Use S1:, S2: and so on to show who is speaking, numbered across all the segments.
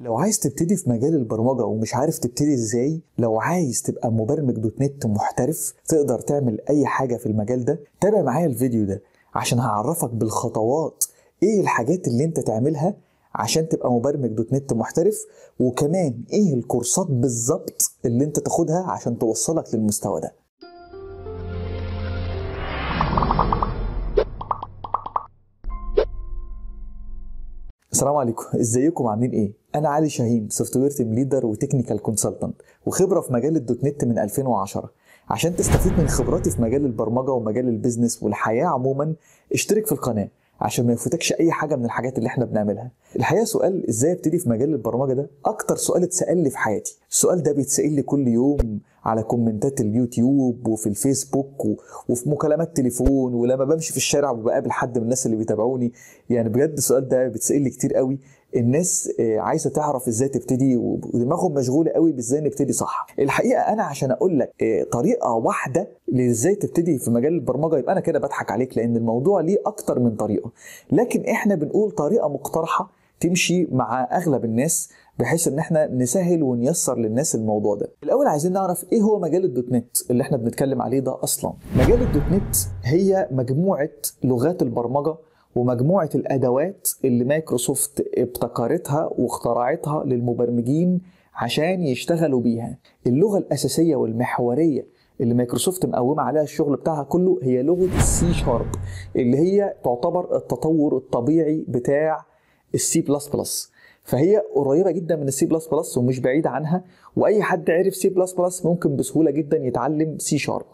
S1: لو عايز تبتدي في مجال البرمجة ومش عارف تبتدي ازاي لو عايز تبقى مبرمج دوت نت محترف تقدر تعمل اي حاجة في المجال ده تابع معايا الفيديو ده عشان هعرفك بالخطوات ايه الحاجات اللي انت تعملها عشان تبقى مبرمج دوت نت محترف وكمان ايه الكورسات بالظبط اللي انت تاخدها عشان توصلك للمستوى ده السلام عليكم ازيكم عاملين ايه انا علي شاهين سوفت وير تيم ليدر وتكنيكال كونسلتنت وخبره في مجال الدوت نت من 2010 عشان تستفيد من خبراتي في مجال البرمجه ومجال البيزنس والحياه عموما اشترك في القناه عشان ما يفوتكش اي حاجه من الحاجات اللي احنا بنعملها الحقيقه سؤال ازاي ابتدي في مجال البرمجه ده اكتر سؤال اتسال لي في حياتي السؤال ده بيتسال لي كل يوم على كومنتات اليوتيوب وفي الفيسبوك وفي مكالمات تليفون ولما بمشي في الشارع وبقابل حد من الناس اللي بيتابعوني يعني بجد السؤال ده بيتسال لي كتير قوي الناس آه، عايزه تعرف ازاي تبتدي ودماغهم مشغوله قوي بازاي نبتدي صح الحقيقه انا عشان اقول لك آه، طريقه واحده لازاي تبتدي في مجال البرمجه يبقى انا كده بضحك عليك لان الموضوع ليه اكتر من طريقه لكن احنا بنقول طريقه مقترحه تمشي مع اغلب الناس بحيث ان احنا نسهل ونيسر للناس الموضوع ده. الاول عايزين نعرف ايه هو مجال الدوت نت اللي احنا بنتكلم عليه ده اصلا. مجال الدوت نت هي مجموعه لغات البرمجه ومجموعة الأدوات اللي مايكروسوفت ابتكرتها واخترعتها للمبرمجين عشان يشتغلوا بيها اللغة الأساسية والمحورية اللي مايكروسوفت مقومة عليها الشغل بتاعها كله هي لغة السي شارب اللي هي تعتبر التطور الطبيعي بتاع السي بلس بلس فهي قريبة جدا من السي بلس بلس ومش بعيدة عنها وأي حد عرف سي بلس بلس ممكن بسهولة جدا يتعلم سي شارب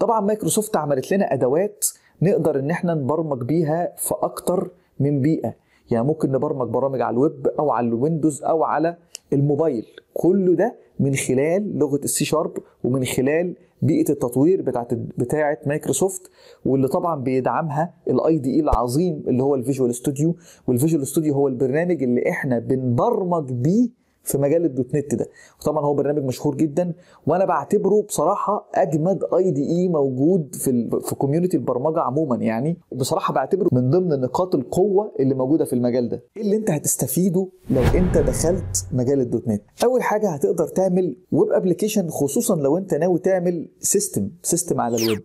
S1: طبعا مايكروسوفت عملت لنا أدوات نقدر ان احنا نبرمج بيها في اكتر من بيئه يعني ممكن نبرمج برامج على الويب او على الويندوز او على الموبايل كل ده من خلال لغه السي شارب ومن خلال بيئه التطوير بتاعت بتاعه مايكروسوفت واللي طبعا بيدعمها الاي دي اي e العظيم اللي هو الفيجوال ستوديو والفيجوال ستوديو هو البرنامج اللي احنا بنبرمج بيه في مجال الدوت نت ده وطبعا هو برنامج مشهور جدا وانا بعتبره بصراحه اجمد اي دي اي موجود في ال... في كوميونتي البرمجه عموما يعني بصراحه بعتبره من ضمن نقاط القوه اللي موجوده في المجال ده ايه اللي انت هتستفيده لو انت دخلت مجال الدوت نت اول حاجه هتقدر تعمل ويب ابلكيشن خصوصا لو انت ناوي تعمل سيستم سيستم على الويب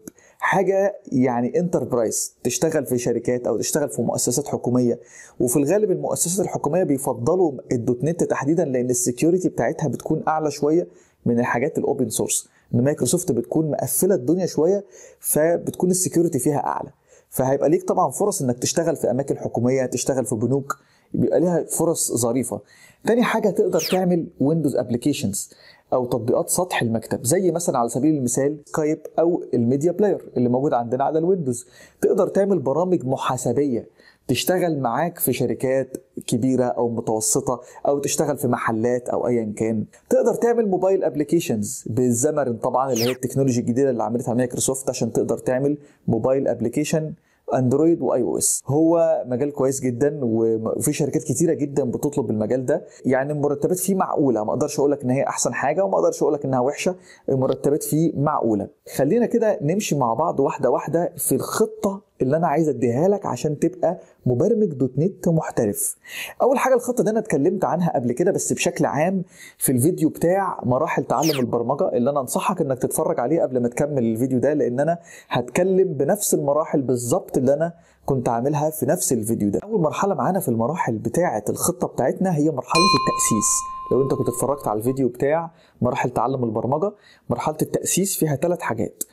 S1: حاجه يعني انتربرايز تشتغل في شركات او تشتغل في مؤسسات حكوميه وفي الغالب المؤسسات الحكوميه بيفضلوا الدوت نت تحديدا لان السكيورتي بتاعتها بتكون اعلى شويه من الحاجات الاوبن سورس ان مايكروسوفت بتكون مقفله الدنيا شويه فبتكون السكيورتي فيها اعلى فهيبقى ليك طبعا فرص انك تشتغل في اماكن حكوميه تشتغل في بنوك بيبقى ليها فرص ظريفه تاني حاجه تقدر تعمل ويندوز ابلكيشنز او تطبيقات سطح المكتب زي مثلا على سبيل المثال سكايب او الميديا بلاير اللي موجود عندنا على الويندوز تقدر تعمل برامج محاسبيه تشتغل معاك في شركات كبيرة أو متوسطة أو تشتغل في محلات أو أيا كان تقدر تعمل موبايل أبليكيشنز بالزمن طبعا اللي هي التكنولوجي الجديدة اللي عملتها مايكروسوفت عشان تقدر تعمل موبايل أبليكيشن اندرويد واي او اس هو مجال كويس جدا وفي شركات كتيره جدا بتطلب المجال ده يعني المرتبات فيه معقوله ما اقدرش اقول لك ان هي احسن حاجه وما اقدرش اقول لك انها وحشه المرتبات فيه معقوله خلينا كده نمشي مع بعض واحده واحده في الخطه اللي انا عايز اديها لك عشان تبقى مبرمج دوت نت محترف اول حاجه الخطه دي انا اتكلمت عنها قبل كده بس بشكل عام في الفيديو بتاع مراحل تعلم البرمجه اللي انا انصحك انك تتفرج عليه قبل ما تكمل الفيديو ده لان انا هتكلم بنفس المراحل بالظبط اللي انا كنت عاملها في نفس الفيديو ده اول مرحله معانا في المراحل بتاعه الخطه بتاعتنا هي مرحله التاسيس لو انت كنت اتفرجت على الفيديو بتاع مراحل تعلم البرمجه مرحله التاسيس فيها ثلاث حاجات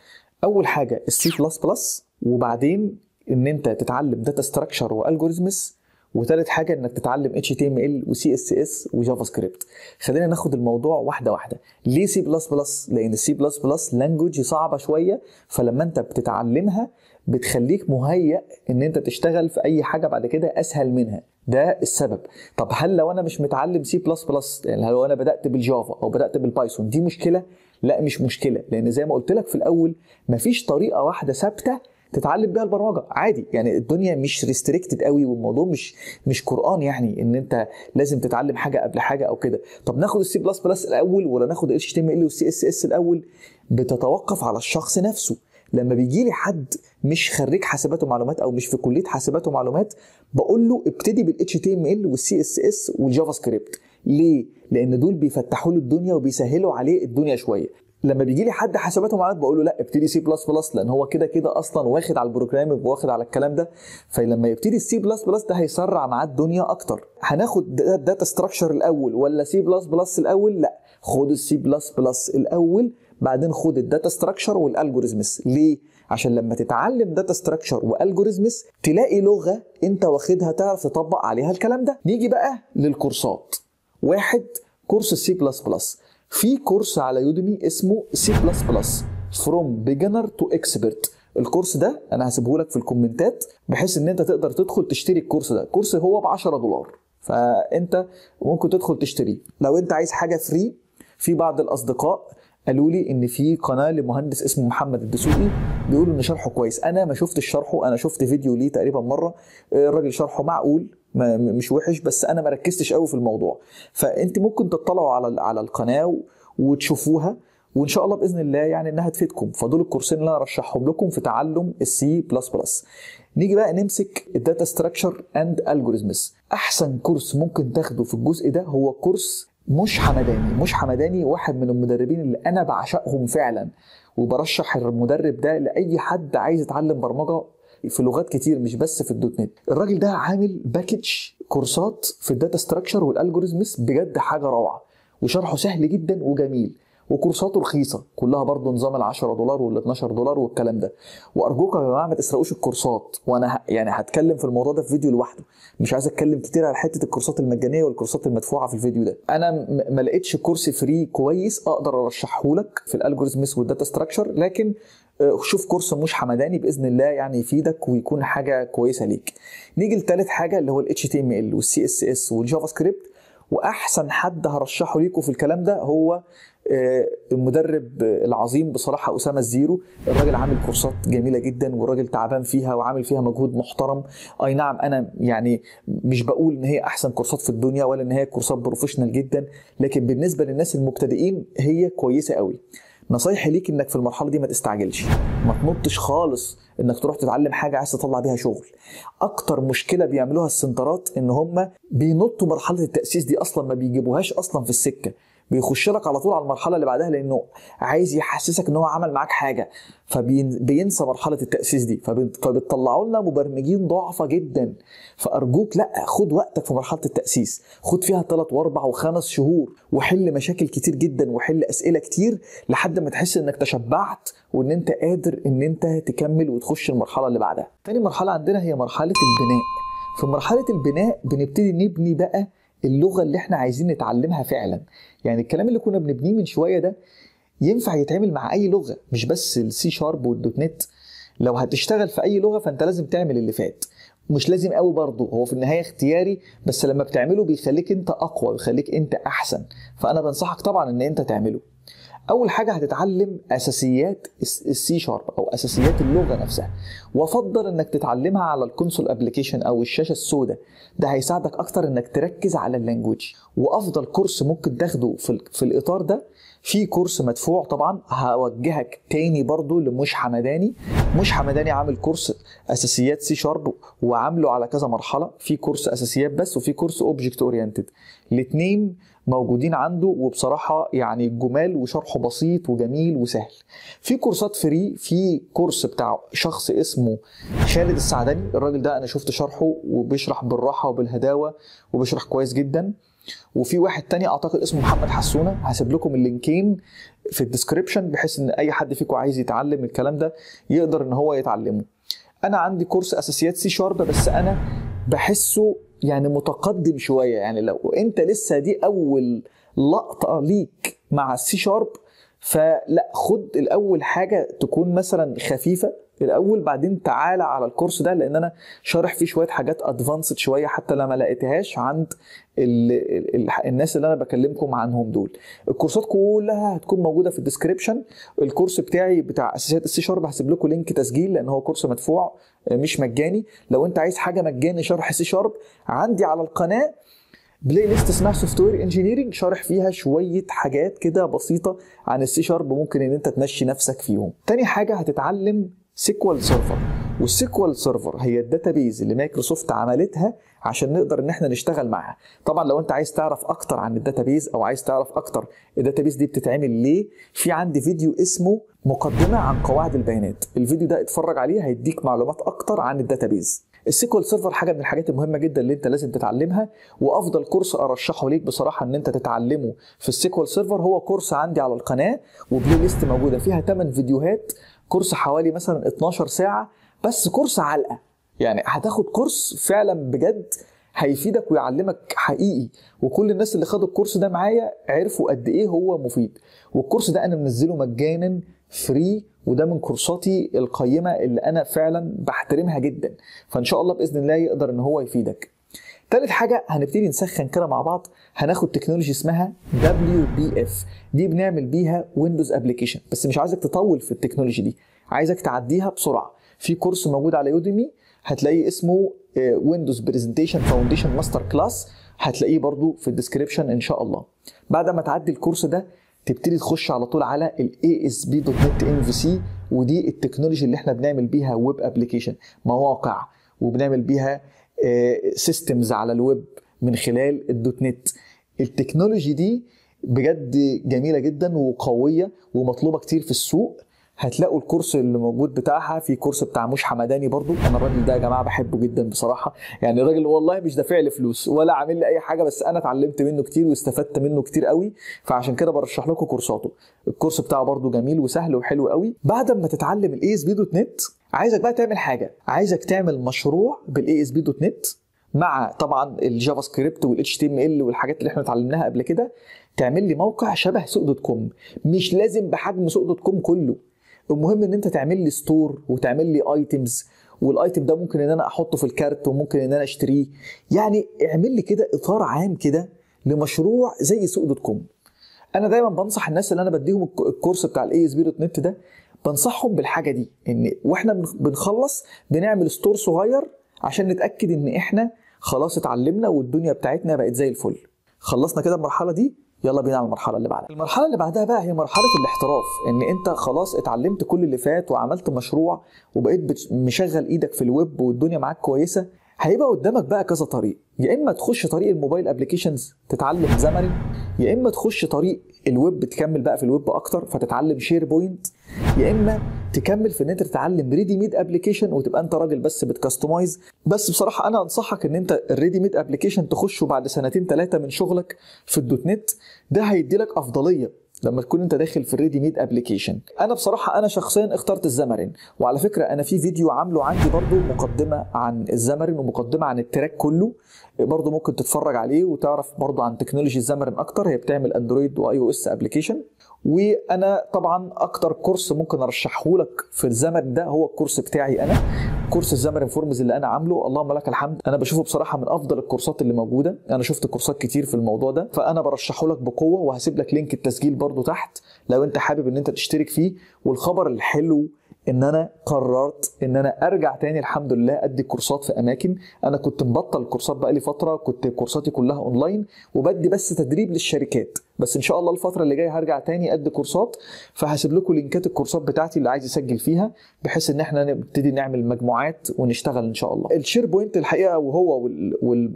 S1: اول حاجه السي بلس بلس وبعدين ان انت تتعلم داتا ستراكشر والجوريزمز وثالث حاجه انك تتعلم اتش تي ام ال وسي اس اس وجافا سكريبت خلينا ناخد الموضوع واحده واحده ليه سي بلس بلس لان السي بلس بلس لانجوج صعبه شويه فلما انت بتتعلمها بتخليك مهيئ ان انت تشتغل في اي حاجه بعد كده اسهل منها ده السبب طب هل لو انا مش متعلم سي بلس بلس يعني لو انا بدات بالجافا او بدات بالبايثون دي مشكله لا مش مشكله لان زي ما قلت لك في الاول مفيش طريقه واحده ثابته تتعلم بيها البرمجه عادي يعني الدنيا مش ريستريكتد قوي والموضوع مش مش قران يعني ان انت لازم تتعلم حاجه قبل حاجه او كده طب ناخد السي بلس بلس الاول ولا ناخد اتش تي ام ال والسي اس اس الاول بتتوقف على الشخص نفسه لما بيجي لي حد مش خريج حاسبات ومعلومات او مش في كليه حاسبات ومعلومات بقول له ابتدي بالاتش تي ام ال والسي اس اس والجافا سكريبت ليه؟ لان دول بيفتحوا له الدنيا وبيسهلوا عليه الدنيا شويه لما بيجي لي حد حساباته ومعلومات بقول له لا ابتدي سي بلس بلس لان هو كده كده اصلا واخد على البروجرامنج واخد على الكلام ده فلما يبتدي السي بلس بلس ده هيسرع معاه الدنيا اكتر هناخد داتا ستراكشر الاول ولا سي بلس بلس الاول لا خد السي بلس بلس الاول بعدين خد الداتا ستراكشر والالجوريزمز ليه عشان لما تتعلم داتا ستراكشر والجوريزمز تلاقي لغه انت واخدها تعرف تطبق عليها الكلام ده نيجي بقى للكورسات واحد كورس السي بلس بلس في كورس على يوديمي اسمه سي بلس بلس فروم بيجنر تو اكسبرت الكورس ده انا هسيبه لك في الكومنتات بحيث ان انت تقدر تدخل تشتري الكورس ده الكورس هو ب 10 دولار فانت ممكن تدخل تشتريه لو انت عايز حاجه فري في بعض الاصدقاء قالوا لي ان في قناه لمهندس اسمه محمد الدسوقي بيقولوا ان شرحه كويس انا ما شفتش شرحه انا شفت فيديو ليه تقريبا مره الراجل شرحه معقول مش وحش بس انا ما ركزتش قوي في الموضوع فانت ممكن تطلعوا على على القناه وتشوفوها وان شاء الله باذن الله يعني انها تفيدكم فدول الكورسين اللي انا رشحهم لكم في تعلم السي بلس بلس نيجي بقى نمسك الداتا ستراكشر اند الجوريزمز احسن كورس ممكن تاخده في الجزء ده هو كورس مش حمداني مش حمداني واحد من المدربين اللي انا بعشقهم فعلا وبرشح المدرب ده لاي حد عايز يتعلم برمجه في لغات كتير مش بس في الدوت نت الراجل ده عامل باكج كورسات في الداتا ستراكشر والالجوريزمز بجد حاجه روعه وشرحه سهل جدا وجميل وكورساته رخيصه كلها برضه نظام ال 10 دولار وال 12 دولار والكلام ده وارجوكم يا جماعه ما تسرقوش الكورسات وانا ه... يعني هتكلم في الموضوع ده في فيديو لوحده مش عايز اتكلم كتير على حته الكورسات المجانيه والكورسات المدفوعه في الفيديو ده انا ما لقيتش كورس فري كويس اقدر ارشحه لك في الالجوريزمز والداتا ستراكشر لكن آه، شوف كورس مش حمداني باذن الله يعني يفيدك ويكون حاجه كويسه ليك نيجي لثالث حاجه اللي هو ال HTML وال CSS والجافا سكريبت واحسن حد هرشحه ليكم في الكلام ده هو آه، المدرب العظيم بصراحه اسامه الزيرو الراجل عامل كورسات جميله جدا والراجل تعبان فيها وعامل فيها مجهود محترم اي نعم انا يعني مش بقول ان هي احسن كورسات في الدنيا ولا ان هي كورسات بروفيشنال جدا لكن بالنسبه للناس المبتدئين هي كويسه قوي نصايحي ليك انك في المرحله دي ما تستعجلش ما تنطش خالص انك تروح تتعلم حاجه عايز تطلع بيها شغل اكتر مشكله بيعملوها السنترات ان هم بينطوا مرحله التاسيس دي اصلا ما بيجيبوهاش اصلا في السكه بيخش لك على طول على المرحله اللي بعدها لانه عايز يحسسك ان هو عمل معاك حاجه فبينسى مرحله التاسيس دي فبتطلعوا لنا مبرمجين ضعفه جدا فارجوك لا خد وقتك في مرحله التاسيس خد فيها ثلاث واربع وخمس شهور وحل مشاكل كتير جدا وحل اسئله كتير لحد ما تحس انك تشبعت وان انت قادر ان انت تكمل وتخش المرحله اللي بعدها تاني مرحله عندنا هي مرحله البناء في مرحله البناء بنبتدي نبني بقى اللغه اللي احنا عايزين نتعلمها فعلا يعني الكلام اللي كنا بنبنيه من شويه ده ينفع يتعمل مع اي لغه مش بس السي شارب والدوت نت لو هتشتغل في اي لغه فانت لازم تعمل اللي فات مش لازم قوي برضه هو في النهايه اختياري بس لما بتعمله بيخليك انت اقوى ويخليك انت احسن فانا بنصحك طبعا ان انت تعمله اول حاجه هتتعلم اساسيات السي شارب او اساسيات اللغه نفسها وافضل انك تتعلمها على الكونسول ابلكيشن او الشاشه السوداء ده هيساعدك اكتر انك تركز على اللانجوج وافضل كورس ممكن تاخده في, في الاطار ده في كورس مدفوع طبعا هوجهك تاني برضو لمش حمداني مش حمداني عامل كورس اساسيات سي شارب وعامله على كذا مرحله في كورس اساسيات بس وفي كورس اوبجكت اورينتد الاثنين موجودين عنده وبصراحه يعني جمال وشرحه بسيط وجميل وسهل في كورسات فري في كورس بتاع شخص اسمه خالد السعدني الراجل ده انا شفت شرحه وبيشرح بالراحه وبالهداوه وبيشرح كويس جدا وفي واحد تاني اعتقد اسمه محمد حسونه هسيب لكم اللينكين في الديسكريبشن بحيث ان اي حد فيكم عايز يتعلم الكلام ده يقدر ان هو يتعلمه انا عندي كورس اساسيات سي شارب بس انا بحسه يعني متقدم شويه يعني لو انت لسه دي اول لقطه ليك مع السي شارب فلا خد الاول حاجه تكون مثلا خفيفه الاول بعدين تعالى على الكورس ده لان انا شارح فيه شويه حاجات ادفانسد شويه حتى لما لقيتهاش عند الـ الـ الناس اللي انا بكلمكم عنهم دول الكورسات كلها هتكون موجوده في الديسكربشن الكورس بتاعي بتاع اساسيات السي شارب هسيب لكم لينك تسجيل لان هو كورس مدفوع مش مجاني لو انت عايز حاجه مجاني شرح سي شارب عندي على القناه بلاي ليست اسمها سوفت وير انجينيرنج شارح فيها شويه حاجات كده بسيطه عن السي شارب ممكن ان انت تمشي نفسك فيهم تاني حاجه هتتعلم سيكوال سيرفر والسيكوال سيرفر هي الداتا بيز اللي مايكروسوفت عملتها عشان نقدر ان احنا نشتغل معاها طبعا لو انت عايز تعرف اكتر عن الداتا بيز او عايز تعرف اكتر الداتا بيز دي بتتعمل ليه في عندي فيديو اسمه مقدمه عن قواعد البيانات الفيديو ده اتفرج عليه هيديك معلومات اكتر عن الداتا بيز السيكوال سيرفر حاجه من الحاجات المهمه جدا اللي انت لازم تتعلمها وافضل كورس ارشحه ليك بصراحه ان انت تتعلمه في السيكوال سيرفر هو كورس عندي على القناه وبلاي ليست موجوده فيها 8 فيديوهات كورس حوالي مثلا 12 ساعه بس كورس علقه يعني هتاخد كورس فعلا بجد هيفيدك ويعلمك حقيقي وكل الناس اللي خدوا الكورس ده معايا عرفوا قد ايه هو مفيد والكورس ده انا منزله مجانا فري وده من كورساتي القيمه اللي انا فعلا بحترمها جدا فان شاء الله باذن الله يقدر ان هو يفيدك تالت حاجة هنبتدي نسخن كده مع بعض هناخد تكنولوجي اسمها WBF دي بنعمل بيها ويندوز ابلكيشن بس مش عايزك تطول في التكنولوجي دي عايزك تعديها بسرعة في كورس موجود على يوديمي هتلاقيه اسمه ويندوز برزنتيشن فاونديشن ماستر كلاس هتلاقيه برضو في الديسكريبشن ان شاء الله بعد ما تعدي الكورس ده تبتدي تخش على طول على ال اس ودي التكنولوجي اللي احنا بنعمل بيها ويب ابلكيشن مواقع وبنعمل بيها سيستمز آه، على الويب من خلال الدوت نت التكنولوجي دي بجد جميله جدا وقويه ومطلوبه كتير في السوق هتلاقوا الكورس اللي موجود بتاعها في كورس بتاع موش حمداني برضو انا الراجل ده يا جماعه بحبه جدا بصراحه يعني الراجل والله مش دافع لي فلوس ولا عامل لي اي حاجه بس انا اتعلمت منه كتير واستفدت منه كتير قوي فعشان كده برشح لكم كورساته الكورس بتاعه برضو جميل وسهل وحلو قوي بعد ما تتعلم الاي اس بي دوت نت عايزك بقى تعمل حاجه عايزك تعمل مشروع بالاي اس بي دوت نت مع طبعا الجافا سكريبت والاتش تي ام ال والحاجات اللي احنا اتعلمناها قبل كده تعمل لي موقع شبه سوق دوت كوم مش لازم بحجم سوق دوت كوم كله المهم ان انت تعمل لي ستور وتعمل لي ايتمز والايتم ده ممكن ان انا احطه في الكارت وممكن ان انا اشتريه يعني اعمل لي كده اطار عام كده لمشروع زي سوق دوت كوم انا دايما بنصح الناس اللي انا بديهم الكورس بتاع الاي اس بي دوت نت ده بنصحهم بالحاجه دي ان واحنا بنخلص بنعمل ستور صغير عشان نتاكد ان احنا خلاص اتعلمنا والدنيا بتاعتنا بقت زي الفل خلصنا كده المرحله دي يلا بينا على المرحله اللي بعدها المرحله اللي بعدها بقى هي مرحله الاحتراف ان انت خلاص اتعلمت كل اللي فات وعملت مشروع وبقيت مشغل ايدك في الويب والدنيا معاك كويسه هيبقى قدامك بقى كذا طريق يا اما تخش طريق الموبايل ابلكيشنز تتعلم زمري يا اما تخش طريق الويب تكمل بقى في الويب اكتر فتتعلم شير بوينت يا اما تكمل في ان انت تتعلم ريدي ميد ابلكيشن وتبقى انت راجل بس بتكستمايز بس بصراحه انا انصحك ان انت الريدي ميد ابلكيشن تخشه بعد سنتين ثلاثه من شغلك في الدوت نت ده هيدي لك افضليه لما تكون انت داخل في الريدي ميد ابلكيشن انا بصراحه انا شخصيا اخترت الزمرن وعلى فكره انا في فيديو عامله عندي برضو مقدمه عن الزمرن ومقدمه عن التراك كله برضو ممكن تتفرج عليه وتعرف برضو عن تكنولوجي الزمرن اكتر هي بتعمل اندرويد واي او اس ابلكيشن وانا طبعا اكتر كورس ممكن ارشحه لك في الزمن ده هو الكورس بتاعي انا كورس الزمر انفورمز اللي انا عامله اللهم لك الحمد انا بشوفه بصراحه من افضل الكورسات اللي موجوده انا شفت كورسات كتير في الموضوع ده فانا برشحه لك بقوه وهسيب لك لينك التسجيل برده تحت لو انت حابب ان انت تشترك فيه والخبر الحلو ان انا قررت ان انا ارجع تاني الحمد لله ادي كورسات في اماكن انا كنت مبطل كورسات بقالي فتره كنت كورساتي كلها اونلاين وبدي بس تدريب للشركات بس ان شاء الله الفتره اللي جايه هرجع تاني ادي كورسات فهسيب لكم لينكات الكورسات بتاعتي اللي عايز يسجل فيها بحيث ان احنا نبتدي نعمل مجموعات ونشتغل ان شاء الله الشير بوينت الحقيقه وهو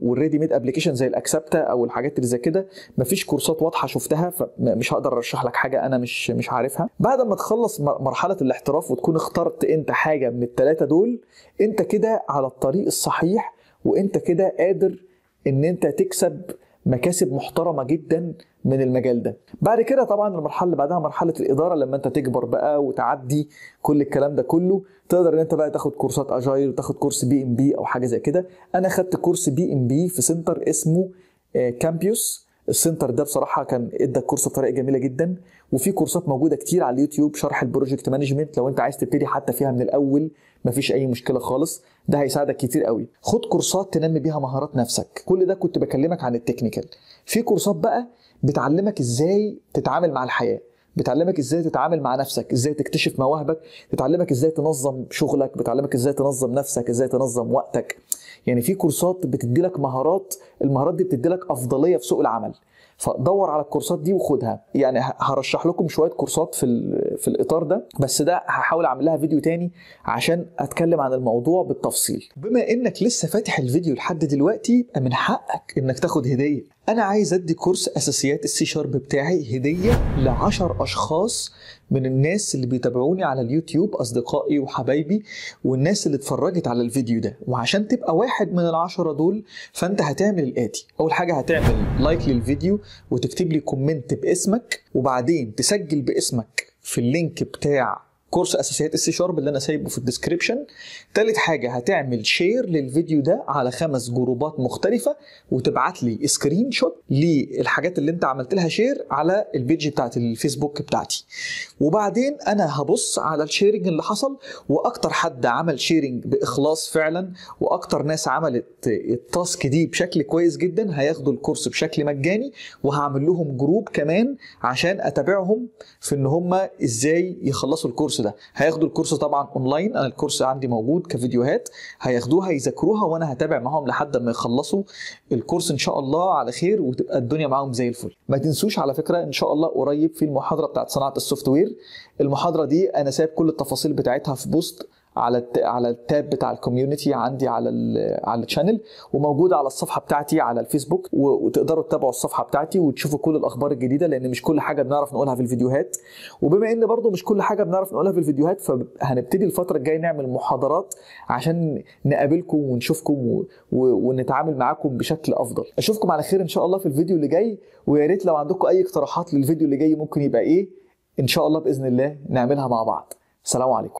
S1: والريدي ميد ابلكيشن زي الاكسبتا او الحاجات اللي زي كده مفيش كورسات واضحه شفتها فمش هقدر ارشح لك حاجه انا مش مش عارفها بعد ما تخلص مرحله الاحتراف وتكون اخترت انت حاجه من الثلاثه دول انت كده على الطريق الصحيح وانت كده قادر ان انت تكسب مكاسب محترمه جدا من المجال ده بعد كده طبعا المرحله اللي بعدها مرحله الاداره لما انت تكبر بقى وتعدي كل الكلام ده كله تقدر ان انت بقى تاخد كورسات اجايل وتاخد كورس بي ام بي او حاجه زي كده انا خدت كورس بي ام بي في سنتر اسمه كامبيوس آه، السنتر ده بصراحه كان ادى الكورس بطريقه جميله جدا وفي كورسات موجوده كتير على اليوتيوب شرح البروجكت مانجمنت لو انت عايز تبتدي حتى فيها من الاول مفيش اي مشكله خالص ده هيساعدك كتير قوي خد كورسات تنمي بيها مهارات نفسك كل ده كنت بكلمك عن التكنيكال في كورسات بقى بتعلمك ازاي تتعامل مع الحياه بتعلمك ازاي تتعامل مع نفسك ازاي تكتشف مواهبك بتعلمك ازاي تنظم شغلك بتعلمك ازاي تنظم نفسك ازاي تنظم وقتك يعني في كورسات بتدي لك مهارات المهارات دي بتدي لك افضليه في سوق العمل فدور على الكورسات دي وخدها يعني هرشح لكم شويه كورسات في في الاطار ده بس ده هحاول اعمل لها فيديو تاني عشان اتكلم عن الموضوع بالتفصيل بما انك لسه فاتح الفيديو لحد دلوقتي من حقك انك تاخد هديه انا عايز ادي كورس اساسيات السي شارب بتاعي هديه ل 10 اشخاص من الناس اللي بيتابعوني على اليوتيوب اصدقائي وحبايبي والناس اللي اتفرجت على الفيديو ده وعشان تبقى واحد من العشرة دول فانت هتعمل الاتي اول حاجه هتعمل لايك للفيديو وتكتب لي كومنت باسمك وبعدين تسجل باسمك في اللينك بتاع كورس اساسيات السي شارب اللي انا سايبه في الديسكربشن تالت حاجه هتعمل شير للفيديو ده على خمس جروبات مختلفه وتبعت لي سكرين شوت للحاجات اللي انت عملت لها شير على البيج بتاعت الفيسبوك بتاعتي وبعدين انا هبص على الشيرنج اللي حصل واكتر حد عمل شيرنج باخلاص فعلا واكتر ناس عملت التاسك دي بشكل كويس جدا هياخدوا الكورس بشكل مجاني وهعمل لهم جروب كمان عشان اتابعهم في ان هم ازاي يخلصوا الكورس الكورس ده هياخدوا الكورس طبعا اونلاين انا الكورس عندي موجود كفيديوهات هياخدوها يذاكروها وانا هتابع معاهم لحد ما يخلصوا الكورس ان شاء الله على خير وتبقى الدنيا معاهم زي الفل ما تنسوش على فكره ان شاء الله قريب في المحاضره بتاعت صناعه السوفت وير المحاضره دي انا سايب كل التفاصيل بتاعتها في بوست على على التاب بتاع الكوميونتي عندي على على الشانل وموجود على الصفحه بتاعتي على الفيسبوك وتقدروا تتابعوا الصفحه بتاعتي وتشوفوا كل الاخبار الجديده لان مش كل حاجه بنعرف نقولها في الفيديوهات وبما ان برضو مش كل حاجه بنعرف نقولها في الفيديوهات فهنبتدي الفتره الجايه نعمل محاضرات عشان نقابلكم ونشوفكم ونتعامل معاكم بشكل افضل اشوفكم على خير ان شاء الله في الفيديو اللي جاي ويا ريت لو عندكم اي اقتراحات للفيديو اللي جاي ممكن يبقى ايه ان شاء الله باذن الله نعملها مع بعض سلام عليكم